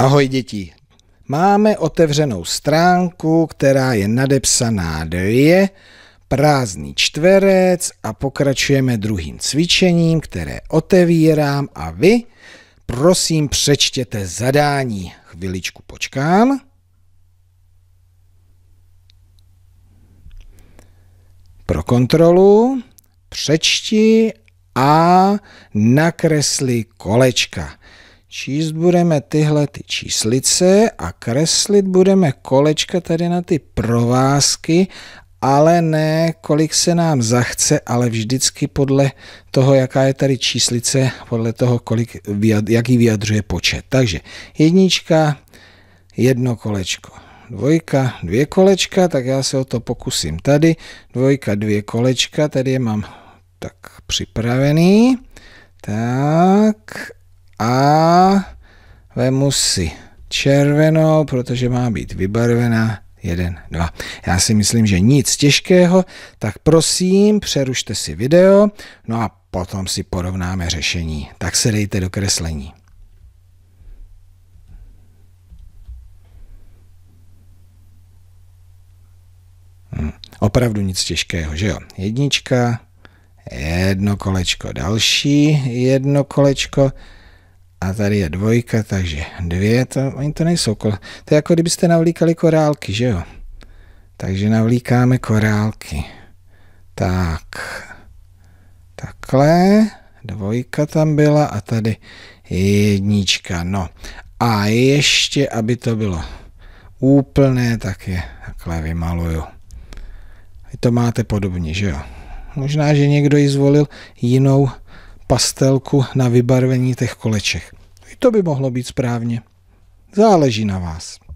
Ahoj děti. Máme otevřenou stránku, která je nadepsaná dvě, prázdný čtverec a pokračujeme druhým cvičením, které otevírám a vy, prosím, přečtěte zadání. Chviličku počkám. Pro kontrolu přečti a nakresli kolečka. Číst budeme tyhle ty číslice a kreslit budeme kolečka tady na ty provázky, ale ne kolik se nám zachce, ale vždycky podle toho, jaká je tady číslice, podle toho, kolik, jaký vyjadřuje počet. Takže jednička, jedno kolečko, dvojka, dvě kolečka, tak já se o to pokusím tady. Dvojka, dvě kolečka, tady je mám tak připravený. Tak a vemu si červenou, protože má být vybarvená. Jeden, dva. Já si myslím, že nic těžkého, tak prosím, přerušte si video, no a potom si porovnáme řešení. Tak se dejte do kreslení. Hm. Opravdu nic těžkého, že jo? Jednička, jedno kolečko, další jedno kolečko, a tady je dvojka, takže dvě, to, oni to nejsou kol. To je jako kdybyste navlíkali korálky, že jo? Takže navlíkáme korálky. Tak, takhle, dvojka tam byla a tady jednička, no. A ještě, aby to bylo úplné, tak je takhle vymaluju. Vy to máte podobně, že jo? Možná, že někdo ji zvolil jinou pastelku na vybarvení těch koleček. I to by mohlo být správně. Záleží na vás.